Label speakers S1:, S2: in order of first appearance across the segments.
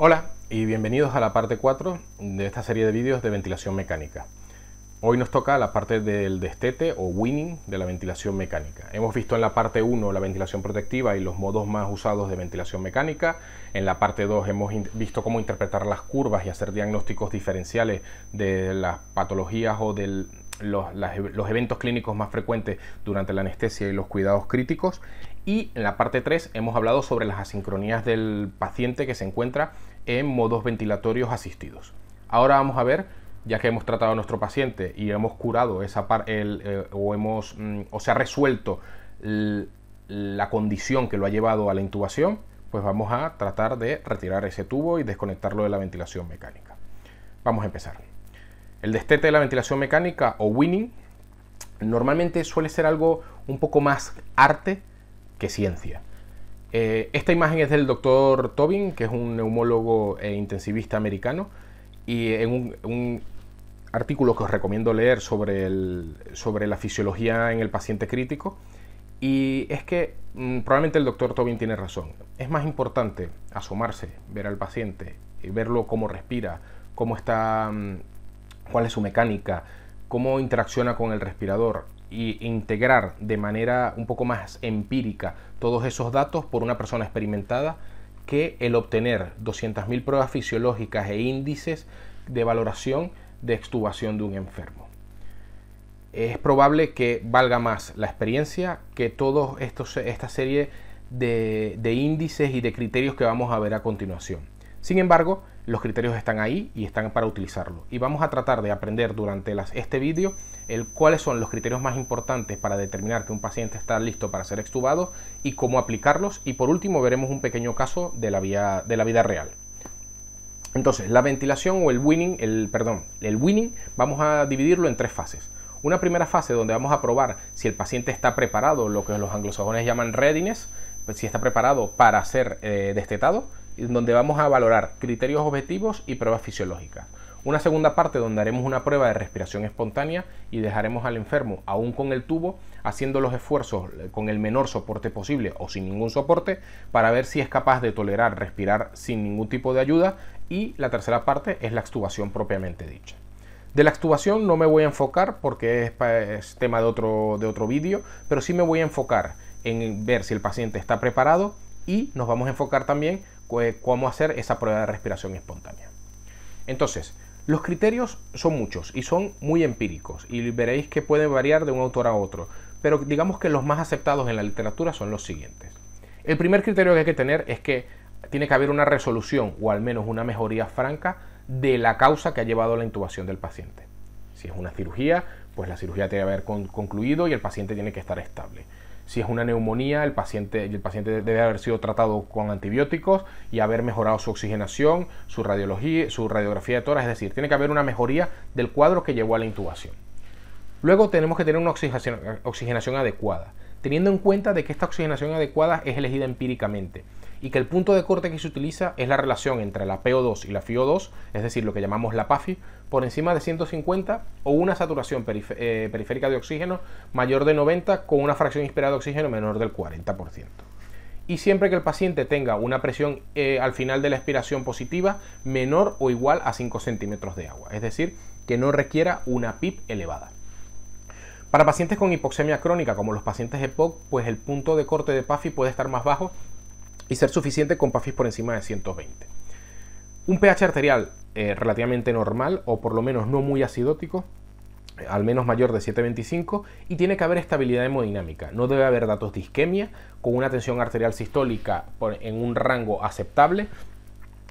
S1: Hola y bienvenidos a la parte 4 de esta serie de vídeos de ventilación mecánica. Hoy nos toca la parte del destete o winning de la ventilación mecánica. Hemos visto en la parte 1 la ventilación protectiva y los modos más usados de ventilación mecánica. En la parte 2 hemos visto cómo interpretar las curvas y hacer diagnósticos diferenciales de las patologías o de los, los, eventos clínicos más frecuentes durante la anestesia y los cuidados críticos. Y en la parte 3 hemos hablado sobre las asincronías del paciente que se encuentra en modos ventilatorios asistidos. Ahora vamos a ver, ya que hemos tratado a nuestro paciente y hemos curado esa parte eh, o hemos mm, o se ha resuelto la condición que lo ha llevado a la intubación, pues vamos a tratar de retirar ese tubo y desconectarlo de la ventilación mecánica. Vamos a empezar. El destete de la ventilación mecánica o winning normalmente suele ser algo un poco más arte que ciencia. Eh, esta imagen es del doctor Tobin, que es un neumólogo e intensivista americano, y en un, artículo que os recomiendo leer sobre, la fisiología en el paciente crítico. Y es que mm, probablemente el doctor Tobin tiene razón. Es más importante asomarse, ver al paciente, y eh, verlo cómo respira, cómo está, mm, cuál es su mecánica, cómo interacciona con el respirador, y integrar de manera un poco más empírica todos esos datos por una persona experimentada que el obtener 200.000 pruebas fisiológicas e índices de valoración de extubación de un enfermo. Es probable que valga más la experiencia que toda esta serie de índices y de criterios que vamos a ver a continuación. Sin embargo, los criterios están ahí y están para utilizarlo. Y vamos a tratar de aprender durante este vídeo el cuáles son los criterios más importantes para determinar que un paciente está listo para ser extubado y cómo aplicarlos. Y por último veremos un pequeño caso de la, de la vida real. Entonces, la ventilación o el winning, el perdón, el winning vamos a dividirlo en tres fases. Una primera fase donde vamos a probar si el paciente está preparado, lo que los anglosajones llaman readiness, pues, si está preparado para ser eh, destetado donde vamos a valorar criterios objetivos y pruebas fisiológicas. Una segunda parte donde haremos una prueba de respiración espontánea y dejaremos al enfermo, aún con el tubo, haciendo los esfuerzos eh, con el menor soporte posible o sin ningún soporte para ver si es capaz de tolerar respirar sin ningún tipo de ayuda. Y la tercera parte es la extubación propiamente dicha. De la extubación no me voy a enfocar porque es, tema de otro, de otro vídeo, pero sí me voy a enfocar en ver si el paciente está preparado y nos vamos a enfocar también eh, cómo hacer esa prueba de respiración espontánea. Entonces, los criterios son muchos y son muy empíricos y veréis que pueden variar de un autor a otro, pero digamos que los más aceptados en la literatura son los siguientes. El primer criterio que hay que tener es que tiene que haber una resolución o al menos una mejoría franca de la causa que ha llevado a la intubación del paciente. Si es una cirugía, pues la cirugía tiene que haber concluido y el paciente tiene que estar estable. Si es una neumonía, el paciente, el paciente debe haber sido tratado con antibióticos y haber mejorado su oxigenación, su radiología, su radiografía de tórax, es decir, tiene que haber una mejoría del cuadro que llevó a la intubación. Luego tenemos que tener una oxigenación, adecuada, teniendo en cuenta de que esta oxigenación adecuada es elegida empíricamente y que el punto de corte que se utiliza es la relación entre la PO2 y la FiO2, es decir, lo que llamamos la PAFI, por encima de 150 o una saturación eh, periférica de oxígeno mayor de 90 con una fracción inspirada de oxígeno menor del 40%. Y siempre que el paciente tenga una presión eh, al final de la expiración positiva menor o igual a 5 centímetros de agua, es decir, que no requiera una PIP elevada. Para pacientes con hipoxemia crónica, como los pacientes EPOC, pues el punto de corte de PAFI puede estar más bajo y ser suficiente con PAFIS por encima de 120. Un pH arterial eh, relativamente normal o por lo menos no muy acidótico, eh, al menos mayor de 7.25 y tiene que haber estabilidad hemodinámica. No debe haber datos de isquemia con una tensión arterial sistólica en un rango aceptable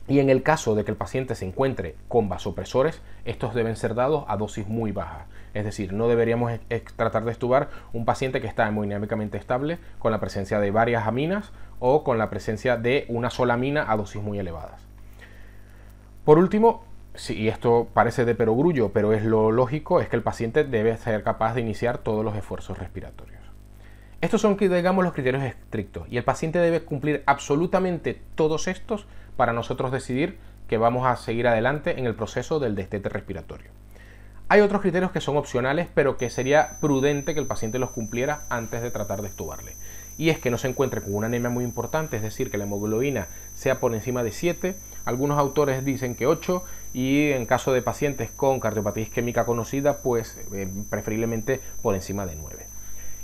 S1: y en el caso de que el paciente se encuentre con vasopresores, estos deben ser dados a dosis muy bajas. Es decir, no deberíamos tratar de estubar un paciente que está hemodinámicamente estable con la presencia de varias aminas o con la presencia de una sola amina a dosis muy elevadas. Por último, y esto parece de perogrullo, pero es lo lógico, es que el paciente debe ser capaz de iniciar todos los esfuerzos respiratorios. Estos son, digamos, los criterios estrictos y el paciente debe cumplir absolutamente todos estos para nosotros decidir que vamos a seguir adelante en el proceso del destete respiratorio. Hay otros criterios que son opcionales, pero que sería prudente que el paciente los cumpliera antes de tratar de estubarle. Y es que no se encuentre con una anemia muy importante, es decir, que la hemoglobina sea por encima de 7, algunos autores dicen que 8 y en caso de pacientes con cardiopatía isquémica conocida, pues eh, preferiblemente por encima de 9.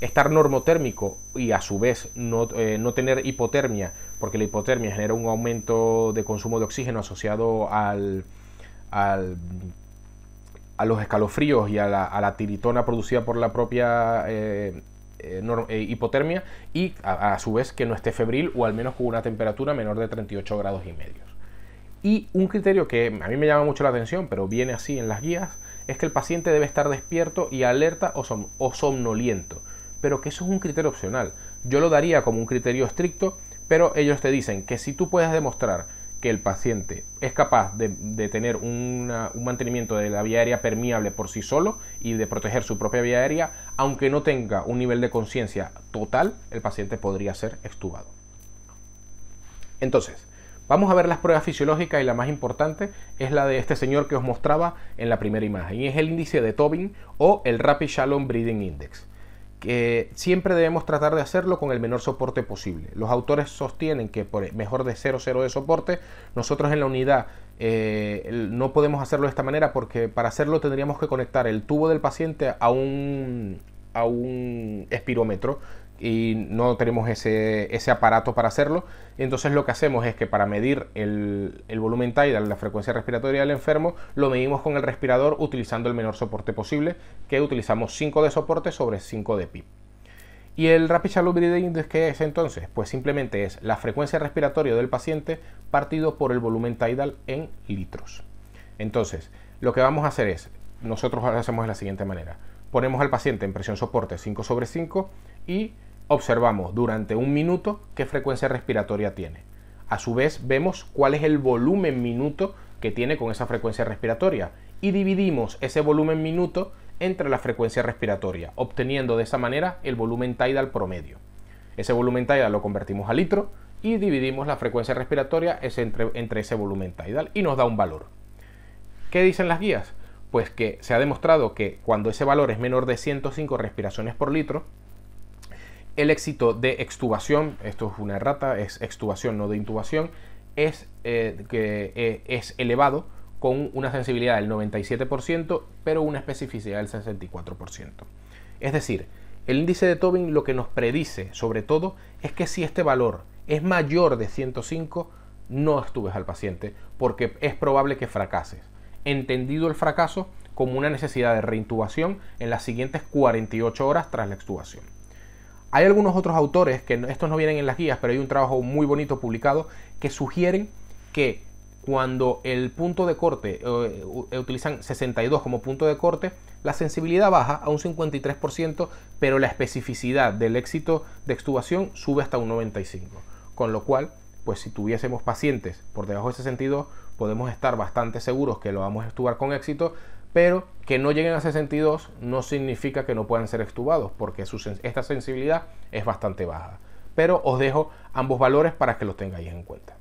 S1: Estar normotérmico y a su vez no, eh, no tener hipotermia, porque la hipotermia genera un aumento de consumo de oxígeno asociado al, al a los escalofríos y a la, tiritona producida por la propia eh, eh, eh, hipotermia y a, su vez que no esté febril o al menos con una temperatura menor de 38 grados y medio. Y un criterio que a mí me llama mucho la atención, pero viene así en las guías, es que el paciente debe estar despierto y alerta o, o somnoliento, pero que eso es un criterio opcional. Yo lo daría como un criterio estricto, pero ellos te dicen que si tú puedes demostrar que el paciente es capaz de, tener un mantenimiento de la vía aérea permeable por sí solo y de proteger su propia vía aérea, aunque no tenga un nivel de conciencia total, el paciente podría ser extubado. Entonces, vamos a ver las pruebas fisiológicas y la más importante es la de este señor que os mostraba en la primera imagen y es el índice de Tobin o el Rapid Shalom Breathing Index que siempre debemos tratar de hacerlo con el menor soporte posible. Los autores sostienen que por mejor de 0,0 de soporte, nosotros en la unidad eh, no podemos hacerlo de esta manera porque para hacerlo tendríamos que conectar el tubo del paciente a un, a un espirómetro y no tenemos ese, aparato para hacerlo. Entonces lo que hacemos es que para medir el, volumen tidal, la frecuencia respiratoria del enfermo, lo medimos con el respirador utilizando el menor soporte posible, que utilizamos 5 de soporte sobre 5 de PIB. ¿Y el Rapid Shallow Breathing Index qué es entonces? Pues simplemente es la frecuencia respiratoria del paciente partido por el volumen tidal en litros. Entonces, lo que vamos a hacer es, nosotros lo hacemos de la siguiente manera. Ponemos al paciente en presión soporte 5 sobre 5 y observamos durante un minuto qué frecuencia respiratoria tiene. A su vez vemos cuál es el volumen minuto que tiene con esa frecuencia respiratoria y dividimos ese volumen minuto entre la frecuencia respiratoria, obteniendo de esa manera el volumen tidal promedio. Ese volumen tidal lo convertimos a litro y dividimos la frecuencia respiratoria entre, entre ese volumen tidal y nos da un valor. ¿Qué dicen las guías? Pues que se ha demostrado que cuando ese valor es menor de 105 respiraciones por litro, el éxito de extubación, esto es una errata, es extubación, no de intubación, es, eh, que, eh, es elevado con una sensibilidad del 97%, pero una especificidad del 64%. Es decir, el índice de Tobin lo que nos predice, sobre todo, es que si este valor es mayor de 105, no estuves al paciente, porque es probable que fracases. Entendido el fracaso como una necesidad de reintubación en las siguientes 48 horas tras la extubación. Hay algunos otros autores que estos no vienen en las guías, pero hay un trabajo muy bonito publicado que sugieren que cuando el punto de corte, eh, eh, utilizan 62 como punto de corte, la sensibilidad baja a un 53%, pero la especificidad del éxito de extubación sube hasta un 95%. Con lo cual, pues si tuviésemos pacientes por debajo de 62, podemos estar bastante seguros que lo vamos a extubar con éxito, pero que no lleguen a 62 no significa que no puedan ser extubados, porque esta sensibilidad es bastante baja. Pero os dejo ambos valores para que los tengáis en cuenta.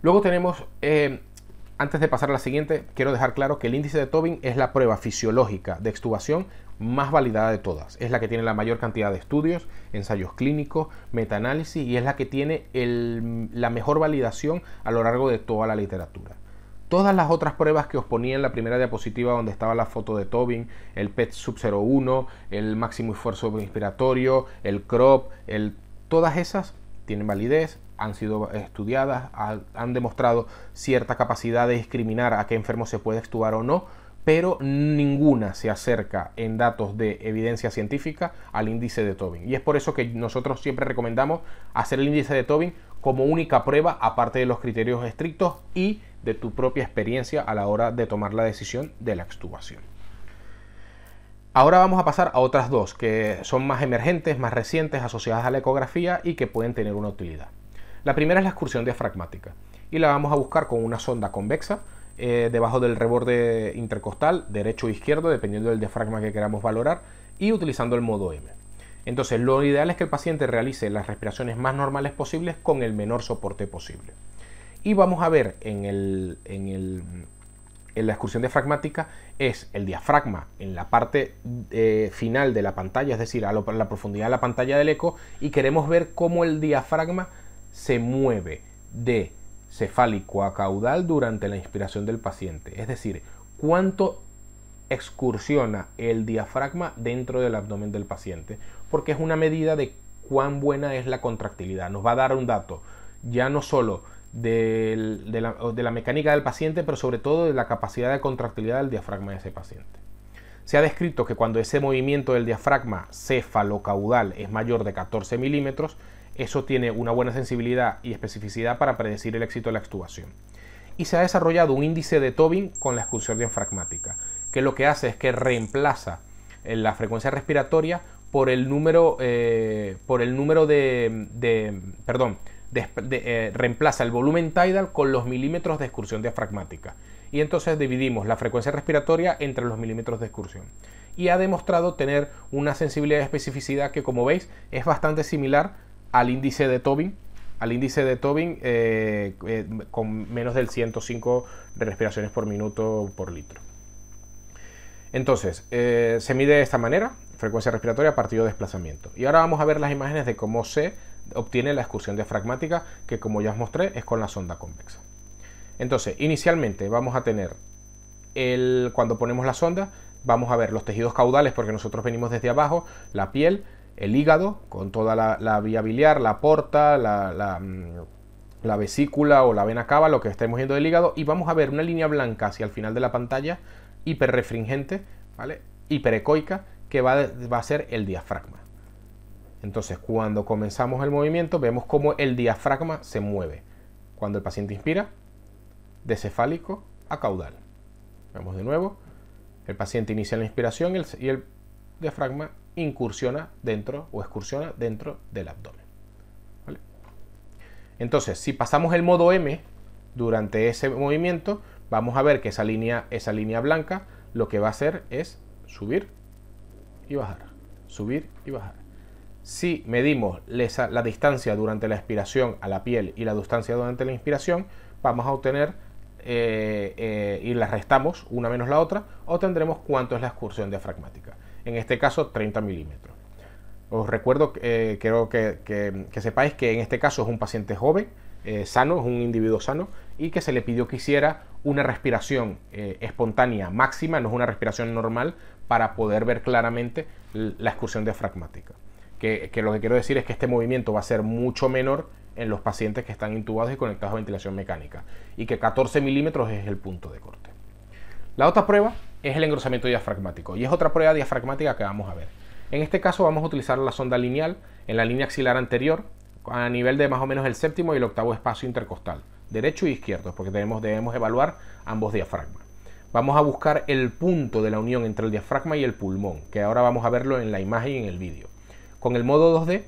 S1: Luego tenemos, eh, antes de pasar a la siguiente, quiero dejar claro que el índice de Tobin es la prueba fisiológica de extubación más validada de todas. Es la que tiene la mayor cantidad de estudios, ensayos clínicos, metaanálisis y es la que tiene la mejor validación a lo largo de toda la literatura. Todas las otras pruebas que os ponía en la primera diapositiva donde estaba la foto de Tobin, el PET sub 01, el máximo esfuerzo inspiratorio, el crop, el, todas esas tienen validez, han sido estudiadas, han demostrado cierta capacidad de discriminar a qué enfermo se puede actuar o no, pero ninguna se acerca en datos de evidencia científica al índice de Tobin. Y es por eso que nosotros siempre recomendamos hacer el índice de Tobin como única prueba, aparte de los criterios estrictos y de tu propia experiencia a la hora de tomar la decisión de la extubación. Ahora vamos a pasar a otras dos que son más emergentes, más recientes, asociadas a la ecografía y que pueden tener una utilidad. La primera es la excursión diafragmática y la vamos a buscar con una sonda convexa eh, debajo del reborde intercostal, derecho o izquierdo, dependiendo del diafragma que queramos valorar, y utilizando el modo M. Entonces, lo ideal es que el paciente realice las respiraciones más normales posibles con el menor soporte posible. Y vamos a ver en, en, la excursión diafragmática es el diafragma en la parte eh, final de la pantalla, es decir, a la profundidad de la pantalla del eco, y queremos ver cómo el diafragma se mueve de cefálico a caudal durante la inspiración del paciente, es decir, cuánto excursiona el diafragma dentro del abdomen del paciente, porque es una medida de cuán buena es la contractilidad. Nos va a dar un dato, ya no solo de, la, mecánica del paciente, pero sobre todo de la capacidad de contractilidad del diafragma de ese paciente. Se ha descrito que cuando ese movimiento del diafragma cefalocaudal es mayor de 14 milímetros, eso tiene una buena sensibilidad y especificidad para predecir el éxito de la extubación. Y se ha desarrollado un índice de Tobin con la excursión diafragmática, que lo que hace es que reemplaza eh, la frecuencia respiratoria por el número, eh, por el número de, de, perdón, eh, reemplaza el volumen tidal con los milímetros de excursión diafragmática. Y entonces dividimos la frecuencia respiratoria entre los milímetros de excursión. Y ha demostrado tener una sensibilidad de especificidad que, como veis, es bastante similar al índice de Tobin, al índice de Tobin eh, eh, con menos del 105 respiraciones por minuto por litro. Entonces, se mide de esta manera, frecuencia respiratoria a partido de desplazamiento. Y ahora vamos a ver las imágenes de cómo se obtiene la excursión diafragmática que como ya os mostré es con la sonda convexa. Entonces, inicialmente vamos a tener, el, cuando ponemos la sonda, vamos a ver los tejidos caudales porque nosotros venimos desde abajo, la piel, el hígado con toda la, vía biliar, la porta, la, la, mm, la, vesícula o la vena cava, lo que estemos viendo del hígado, y vamos a ver una línea blanca hacia el final de la pantalla, hiperrefringente, ¿vale? hiperecoica, que va a ser el diafragma. Entonces, cuando comenzamos el movimiento, vemos cómo el diafragma se mueve. Cuando el paciente inspira, de cefálico a caudal. Vemos de nuevo, el paciente inicia la inspiración y el, diafragma incursiona dentro o excursiona dentro del abdomen. Entonces, si pasamos el modo M durante ese movimiento, vamos a ver que esa línea, esa línea blanca lo que va a hacer es subir y bajar, subir y bajar. Si medimos la distancia durante la expiración a la piel y la distancia durante la inspiración, vamos a obtener eh, eh, y la restamos una menos la otra, obtendremos cuánto es la excursión diafragmática. En este caso, 30 milímetros. Os recuerdo, eh, que, que, sepáis que en este caso es un paciente joven, sano, es un individuo sano, y que se le pidió que hiciera una respiración espontánea máxima, no es una respiración normal, para poder ver claramente la excursión diafragmática. Que, lo que quiero decir es que este movimiento va a ser mucho menor en los pacientes que están intubados y conectados a ventilación mecánica y que 14 milímetros es el punto de corte. La otra prueba es el engrosamiento diafragmático y es otra prueba diafragmática que vamos a ver. En este caso vamos a utilizar la sonda lineal en la línea axilar anterior a nivel de más o menos el séptimo y el octavo espacio intercostal, derecho y e izquierdo, porque debemos evaluar ambos diafragmas. Vamos a buscar el punto de la unión entre el diafragma y el pulmón, que ahora vamos a verlo en la imagen y en el vídeo con el modo 2D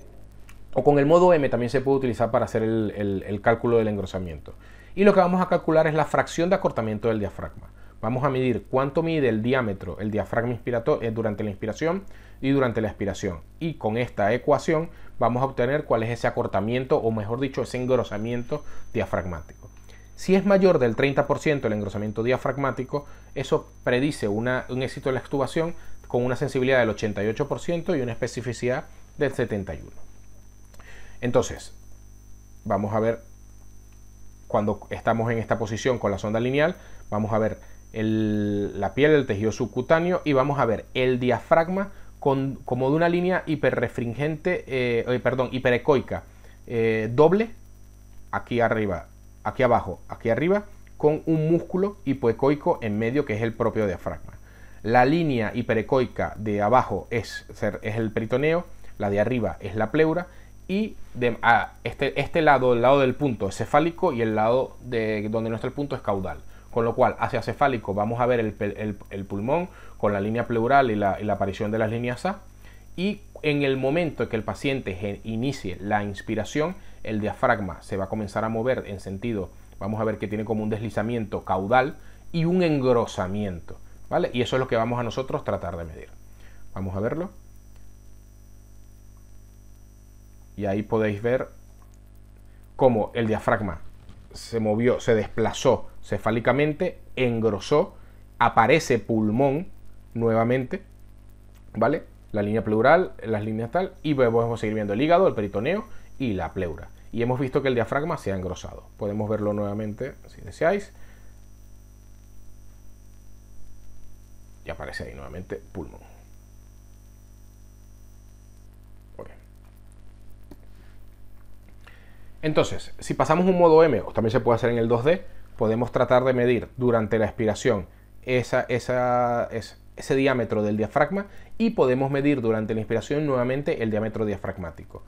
S1: o con el modo M también se puede utilizar para hacer el, cálculo del engrosamiento. Y lo que vamos a calcular es la fracción de acortamiento del diafragma. Vamos a medir cuánto mide el diámetro el diafragma inspiratorio eh, durante la inspiración y durante la expiración. Y con esta ecuación vamos a obtener cuál es ese acortamiento o mejor dicho ese engrosamiento diafragmático. Si es mayor del 30% el engrosamiento diafragmático, eso predice un éxito de la extubación con una sensibilidad del 88% y una especificidad del 71. Entonces, vamos a ver cuando estamos en esta posición con la sonda lineal, vamos a ver la piel, el tejido subcutáneo y vamos a ver el diafragma con, como de una línea hiperrefringente, eh, eh, perdón, hiperecoica eh, doble aquí arriba, aquí abajo, aquí arriba, con un músculo hipoecoico en medio que es el propio diafragma. La línea hiperecoica de abajo es, es el peritoneo la de arriba es la pleura y de, ah, este, este lado, el lado del punto es cefálico y el lado de donde no está el punto es caudal. Con lo cual, hacia cefálico vamos a ver el, pulmón con la línea pleural y la, aparición de las líneas A. Y en el momento en que el paciente inicie la inspiración, el diafragma se va a comenzar a mover en sentido, vamos a ver que tiene como un deslizamiento caudal y un engrosamiento, ¿vale? Y eso es lo que vamos a nosotros tratar de medir. Vamos a verlo. Y ahí podéis ver cómo el diafragma se movió, se desplazó cefálicamente, engrosó, aparece pulmón nuevamente, ¿vale? La línea pleural, las líneas tal, y pues podemos seguir viendo el hígado, el peritoneo y la pleura. Y hemos visto que el diafragma se ha engrosado. Podemos verlo nuevamente si deseáis. Y aparece ahí nuevamente pulmón. Entonces, si pasamos un modo M, o también se puede hacer en el 2D, podemos tratar de medir durante la expiración ese, diámetro del diafragma y podemos medir durante la inspiración nuevamente el diámetro diafragmático.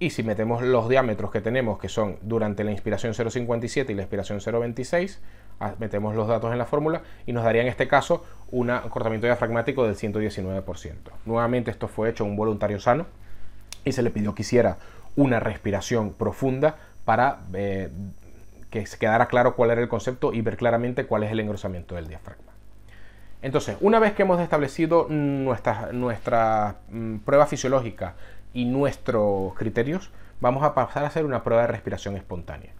S1: Y si metemos los diámetros que tenemos, que son durante la inspiración 0.57 y la expiración 0.26, ah, metemos los datos en la fórmula y nos daría en este caso un acortamiento diafragmático del 119%. Nuevamente esto fue hecho un voluntario sano y se le pidió que hiciera una respiración profunda para eh, que que quedara claro cuál era el concepto y ver claramente cuál es el engrosamiento del diafragma. Entonces, una vez que hemos establecido nuestra, mm, prueba fisiológica y nuestros criterios, vamos a pasar a hacer una prueba de respiración espontánea.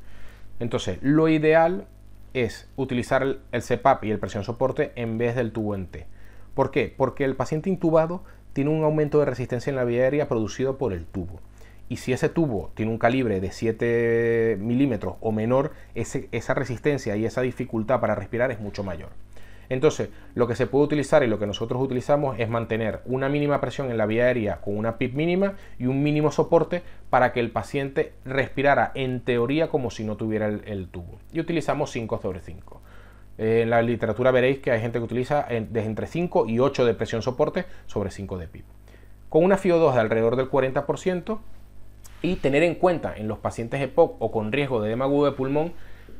S1: Entonces, lo ideal es utilizar el, el CPAP y el presión soporte en vez del tubo en T. ¿Por qué? Porque el paciente intubado tiene un aumento de resistencia en la vía aérea producido por el tubo y si ese tubo tiene un calibre de 7 milímetros o menor, esa resistencia y esa dificultad para respirar es mucho mayor. Entonces, lo que se puede utilizar y lo que nosotros utilizamos es mantener una mínima presión en la vía aérea con una PIP mínima y un mínimo soporte para que el paciente respirara en teoría como si no tuviera el, tubo. Y utilizamos 5 sobre 5. Eh, en la literatura veréis que hay gente que utiliza desde entre 5 y 8 de presión soporte sobre 5 de PIP. Con una FIO2 de alrededor del 40%, y tener en cuenta en los pacientes EPOC o con riesgo de edema agudo de pulmón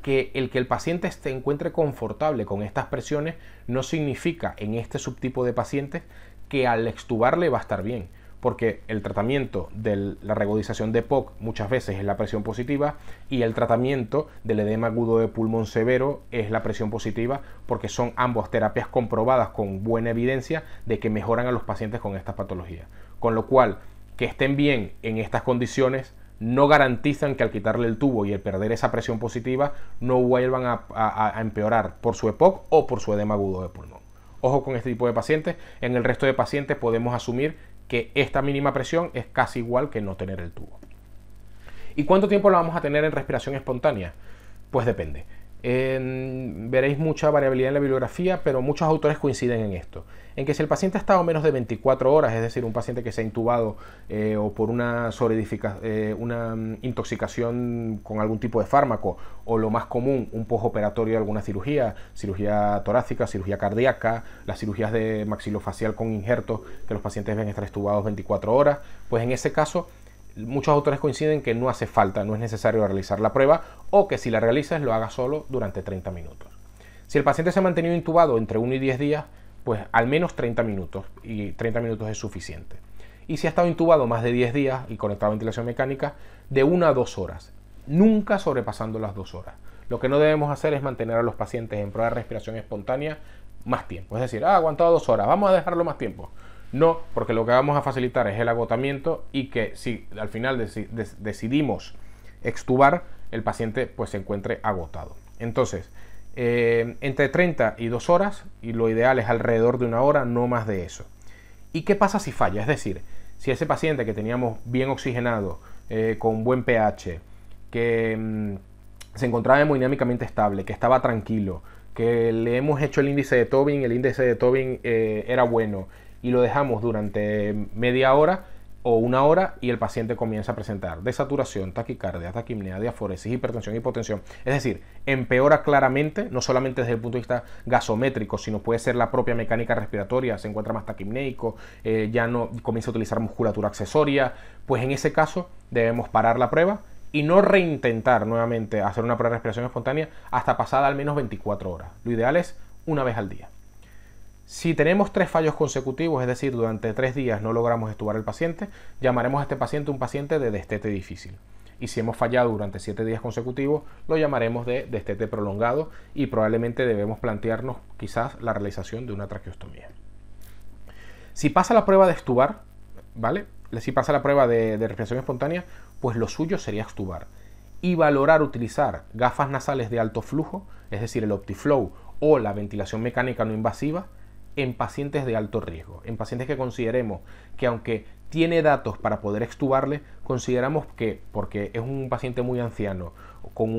S1: que el que el paciente se encuentre confortable con estas presiones no significa en este subtipo de pacientes que al extubarle va a estar bien, porque el tratamiento de la regodización de POC muchas veces es la presión positiva y el tratamiento del edema agudo de pulmón severo es la presión positiva, porque son ambas terapias comprobadas con buena evidencia de que mejoran a los pacientes con esta patología. Con lo cual, que estén bien en estas condiciones no garantizan que al quitarle el tubo y el perder esa presión positiva no vuelvan a, empeorar por su EPOC o por su edema agudo de pulmón. Ojo con este tipo de pacientes. En el resto de pacientes podemos asumir que esta mínima presión es casi igual que no tener el tubo. ¿Y cuánto tiempo lo vamos a tener en respiración espontánea? Pues depende veréis mucha variabilidad en la bibliografía, pero muchos autores coinciden en esto, en que si el paciente ha estado menos de 24 horas, es decir, un paciente que se ha intubado eh, o por una, eh, una mm, intoxicación con algún tipo de fármaco, o lo más común, un postoperatorio de alguna cirugía, cirugía torácica, cirugía cardíaca, las cirugías de maxilofacial con injerto, que los pacientes ven estar estubados 24 horas, pues en ese caso Muchos autores coinciden que no hace falta, no es necesario realizar la prueba o que si la realizas lo hagas solo durante 30 minutos. Si el paciente se ha mantenido intubado entre 1 y 10 días, pues al menos 30 minutos y 30 minutos es suficiente. Y si ha estado intubado más de 10 días y conectado a ventilación mecánica, de 1 a 2 horas, nunca sobrepasando las 2 horas. Lo que no debemos hacer es mantener a los pacientes en prueba de respiración espontánea más tiempo. Es decir, ah, ha aguantado 2 horas, vamos a dejarlo más tiempo. No, porque lo que vamos a facilitar es el agotamiento y que si al final decidimos extubar, el paciente pues se encuentre agotado. Entonces, eh, entre 30 y 2 horas, y lo ideal es alrededor de una hora, no más de eso. ¿Y qué pasa si falla? Es decir, si ese paciente que teníamos bien oxigenado, eh, con buen pH, que mm, se encontraba hemodinámicamente estable, que estaba tranquilo, que le hemos hecho el índice de Tobin, el índice de Tobin eh, era bueno, y lo dejamos durante media hora o una hora y el paciente comienza a presentar desaturación, taquicardia, taquimnea, diaforesis, hipertensión, hipotensión. Es decir, empeora claramente, no solamente desde el punto de vista gasométrico, sino puede ser la propia mecánica respiratoria, se encuentra más taquimnéico, eh, ya no comienza a utilizar musculatura accesoria. Pues en ese caso debemos parar la prueba y no reintentar nuevamente hacer una prueba de respiración espontánea hasta pasada al menos 24 horas. Lo ideal es una vez al día. Si tenemos tres fallos consecutivos, es decir, durante tres días no logramos estubar al paciente, llamaremos a este paciente un paciente de destete difícil. Y si hemos fallado durante siete días consecutivos, lo llamaremos de destete prolongado y probablemente debemos plantearnos quizás la realización de una traqueostomía. Si pasa la prueba de estubar, ¿vale? Si pasa la prueba de, de respiración espontánea, pues lo suyo sería estubar. Y valorar utilizar gafas nasales de alto flujo, es decir, el OptiFlow o la ventilación mecánica no invasiva, en pacientes de alto riesgo, en pacientes que consideremos que aunque tiene datos para poder extubarle, consideramos que, porque es un paciente muy anciano, con mm,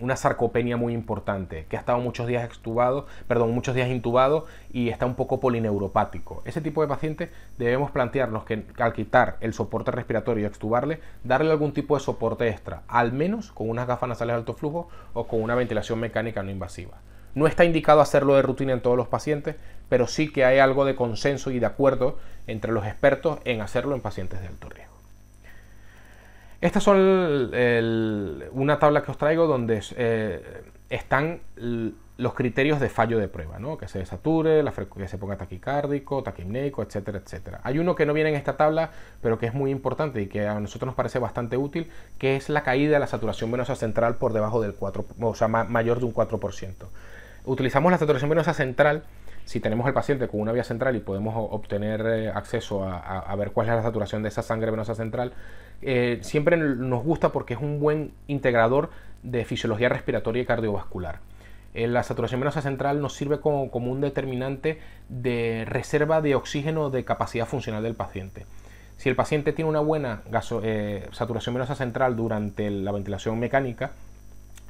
S1: una, sarcopenia muy importante, que ha estado muchos días extubado, perdón, muchos días intubado y está un poco polineuropático. Ese tipo de paciente debemos plantearnos que al quitar el soporte respiratorio y extubarle, darle algún tipo de soporte extra, al menos con unas gafas nasales de alto flujo o con una ventilación mecánica no invasiva. No está indicado hacerlo de rutina en todos los pacientes, pero sí que hay algo de consenso y de acuerdo entre los expertos en hacerlo en pacientes de alto riesgo. Estas son una tabla que os traigo donde eh, están los criterios de fallo de prueba, ¿no? que se desature, la que se ponga taquicárdico, taquimnéico, etcétera, etcétera. Hay uno que no viene en esta tabla, pero que es muy importante y que a nosotros nos parece bastante útil, que es la caída de la saturación venosa central por debajo del 4, o sea, mayor de un 4% utilizamos la saturación venosa central si tenemos al paciente con una vía central y podemos obtener eh, acceso a, ver cuál es la saturación de esa sangre venosa central, eh, siempre nos gusta porque es un buen integrador de fisiología respiratoria y cardiovascular. Eh, la saturación venosa central nos sirve como, un determinante de reserva de oxígeno de capacidad funcional del paciente. Si el paciente tiene una buena saturación venosa central durante la ventilación mecánica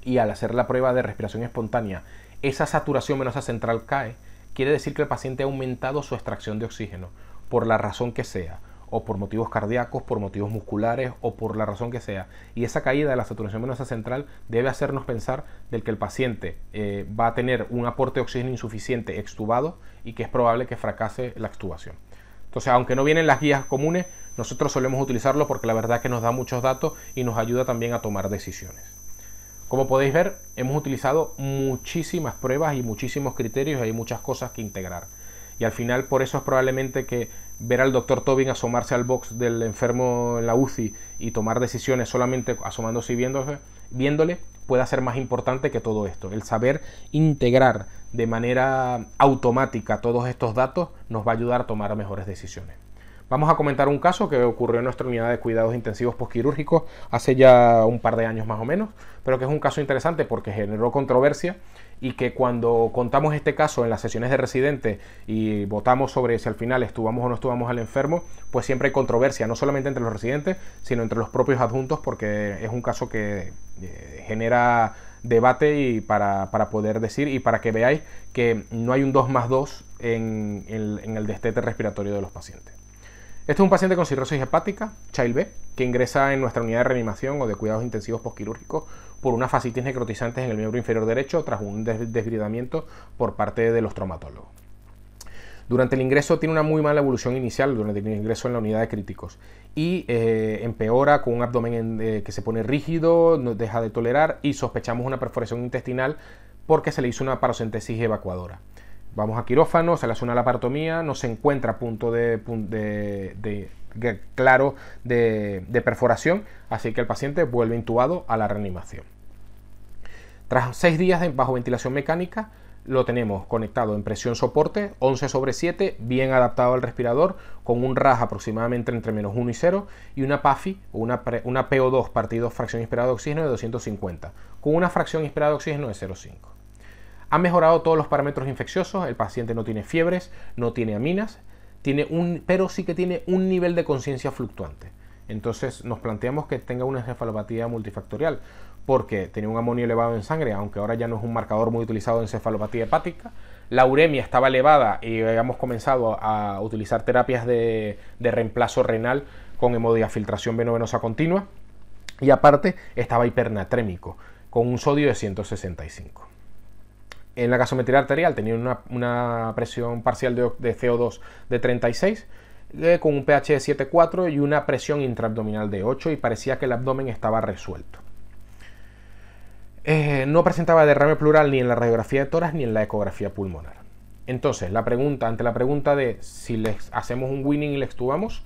S1: y al hacer la prueba de respiración espontánea esa saturación venosa central cae, quiere decir que el paciente ha aumentado su extracción de oxígeno, por la razón que sea, o por motivos cardíacos, por motivos musculares, o por la razón que sea. Y esa caída de la saturación venosa central debe hacernos pensar del que el paciente eh, va a tener un aporte de oxígeno insuficiente extubado y que es probable que fracase la extubación. Entonces, aunque no vienen las guías comunes, nosotros solemos utilizarlo porque la verdad es que nos da muchos datos y nos ayuda también a tomar decisiones. Como podéis ver, hemos utilizado muchísimas pruebas y muchísimos criterios, y hay muchas cosas que integrar. Y al final, por eso es probablemente que ver al doctor Tobin asomarse al box del enfermo en la UCI y tomar decisiones solamente asomándose y viéndole pueda ser más importante que todo esto. El saber integrar de manera automática todos estos datos nos va a ayudar a tomar mejores decisiones. Vamos a comentar un caso que ocurrió en nuestra unidad de cuidados intensivos Postquirúrgicos hace ya un par de años más o menos, pero que es un caso interesante porque generó controversia y que cuando contamos este caso en las sesiones de residentes y votamos sobre si al final estuvamos o no estuvamos al enfermo, pues siempre hay controversia, no solamente entre los residentes, sino entre los propios adjuntos, porque es un caso que eh, genera debate y para, poder decir y para que veáis que no hay un 2 más 2 en el destete respiratorio de los pacientes. Este es un paciente con cirrosis hepática, Child B, que ingresa en nuestra unidad de reanimación o de cuidados intensivos posquirúrgicos por una fascitis necrotizante en el miembro inferior derecho tras un desbridamiento por parte de los traumatólogos. Durante el ingreso tiene una muy mala evolución inicial durante el ingreso en la unidad de críticos y eh, empeora con un abdomen eh, que se pone rígido, nos deja de tolerar y sospechamos una perforación intestinal porque se le hizo una paracentesis evacuadora. Vamos a quirófano, se le hace una laparotomía, no se encuentra punto de, claro de perforación, así que el paciente vuelve intubado a la reanimación. Tras seis días de bajo ventilación mecánica, lo tenemos conectado en presión soporte 11 sobre 7, bien adaptado al respirador, con un RAS aproximadamente entre menos 1 y 0 y una PAFI una, una PO2 partido fracción inspirada de oxígeno de 250, con una fracción inspirada de oxígeno de 0,5. Ha mejorado todos los parámetros infecciosos, el paciente no tiene fiebres, no tiene aminas, tiene un, pero sí que tiene un nivel de conciencia fluctuante. Entonces nos planteamos que tenga una encefalopatía multifactorial, porque tenía un amonio elevado en sangre, aunque ahora ya no es un marcador muy utilizado en encefalopatía hepática. La uremia estaba elevada y habíamos comenzado a utilizar terapias de, de reemplazo renal con hemodiafiltración venovenosa continua. Y aparte estaba hipernatrémico, con un sodio de 165 en la gasometría arterial tenía una, presión parcial de, CO2 de 36, eh, con un pH de 7,4 y una presión intraabdominal de 8 y parecía que el abdomen estaba resuelto. Eh, no presentaba derrame plural ni en la radiografía de toras ni en la ecografía pulmonar. Entonces, la pregunta, ante la pregunta de si les hacemos un winning y le extubamos,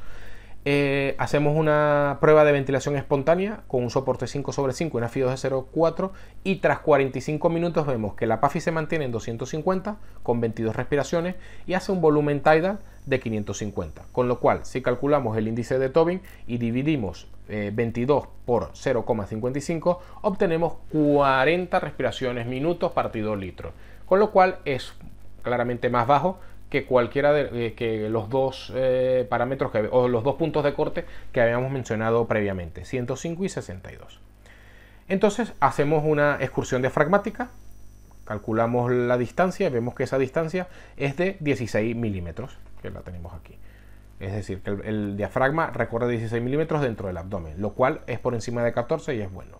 S1: eh, hacemos una prueba de ventilación espontánea con un soporte 5 sobre 5 en fio 2 de 0,4 y tras 45 minutos vemos que la PAFI se mantiene en 250 con 22 respiraciones y hace un volumen tidal de 550. Con lo cual, si calculamos el índice de Tobin y dividimos 22 eh, por 0,55, obtenemos 40 respiraciones minutos partido litro. Con lo cual es claramente más bajo que cualquiera de eh, los dos eh, parámetros que, o los dos puntos de corte que habíamos mencionado previamente, 105 y 62. Entonces hacemos una excursión diafragmática, calculamos la distancia, y vemos que esa distancia es de 16 milímetros, que la tenemos aquí. Es decir, que el, el diafragma recorre 16 milímetros dentro del abdomen, lo cual es por encima de 14 y es bueno.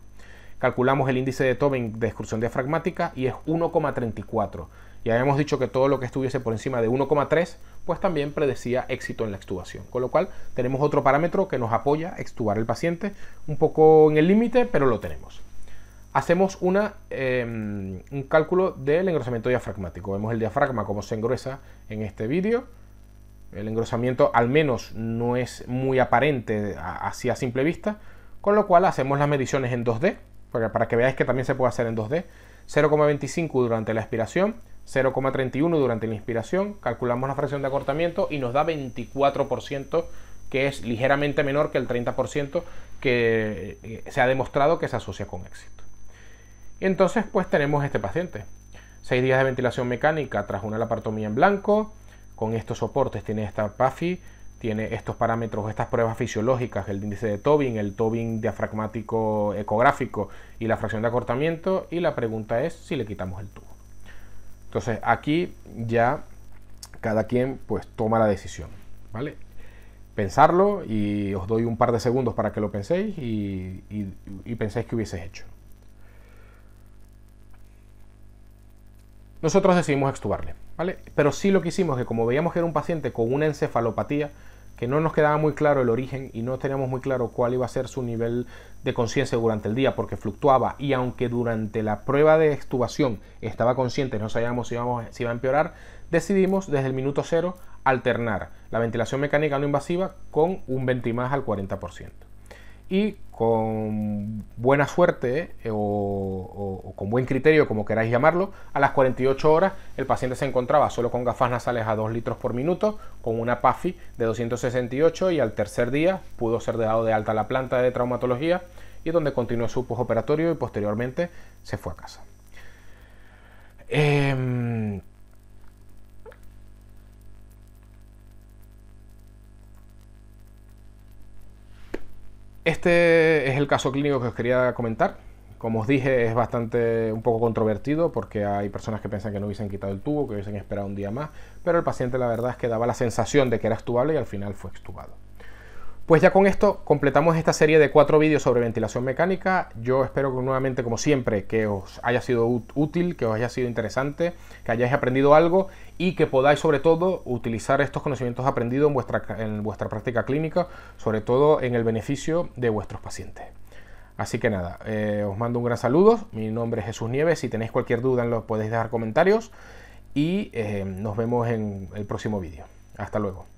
S1: Calculamos el índice de Tobin de excursión diafragmática y es 1,34. Ya habíamos dicho que todo lo que estuviese por encima de 1,3, pues también predecía éxito en la extubación. Con lo cual tenemos otro parámetro que nos apoya a extubar el paciente, un poco en el límite, pero lo tenemos. Hacemos una, em, un cálculo del engrosamiento diafragmático. Vemos el diafragma como se engruesa en este vídeo. El engrosamiento al menos no es muy aparente así a simple vista, con lo cual hacemos las mediciones en 2D, para que veáis que también se puede hacer en 2D. 0,25 durante la expiración, 0,31 durante la inspiración, calculamos la fracción de acortamiento y nos da 24%, que es ligeramente menor que el 30% que eh, se ha demostrado que se asocia con éxito. entonces, pues tenemos este paciente. 6 días de ventilación mecánica tras una lapartomía en blanco, con estos soportes tiene esta PAFI, tiene estos parámetros, estas pruebas fisiológicas, el índice de Tobin, el Tobin diafragmático ecográfico y la fracción de acortamiento. Y la pregunta es si le quitamos el tubo. Entonces aquí ya cada quien pues toma la decisión, ¿vale? Pensarlo y os doy un par de segundos para que lo penséis y, penséis qué hubiese hecho. Nosotros decidimos extubarle, ¿vale? Pero sí lo que hicimos, que como veíamos que era un paciente con una encefalopatía, que no nos quedaba muy claro el origen y no teníamos muy claro cuál iba a ser su nivel de conciencia durante el día porque fluctuaba y aunque durante la prueba de extubación estaba consciente, no sabíamos si, iba a empeorar, decidimos desde el minuto cero alternar la ventilación mecánica no invasiva con un más al 40% y con buena suerte eh, o, con buen criterio, como queráis llamarlo, a las 48 horas el paciente se encontraba solo con gafas nasales a 2 litros por minuto, con una PAFI de 268 y al tercer día pudo ser dado de alta la planta de traumatología y donde continuó su postoperatorio y posteriormente se fue a casa. Em, Este es el caso clínico que os quería comentar. Como os dije, es bastante un poco controvertido porque hay personas que piensan que no hubiesen quitado el tubo, que hubiesen esperado un día más, pero el paciente la verdad es que daba la sensación de que era extubable y al final fue extubado. Pues ya con esto completamos esta serie de cuatro vídeos sobre ventilación mecánica. Yo espero que nuevamente, como siempre, que os haya sido útil, que os haya sido interesante, que hayáis aprendido algo y que podáis sobre todo utilizar estos conocimientos aprendidos en vuestra, en vuestra práctica clínica, sobre todo en el beneficio de vuestros pacientes. Así que nada, eh, os mando un gran saludo, mi nombre es Jesús Nieves, si tenéis cualquier duda lo podéis dejar comentarios y eh, nos vemos en el próximo vídeo. Hasta luego.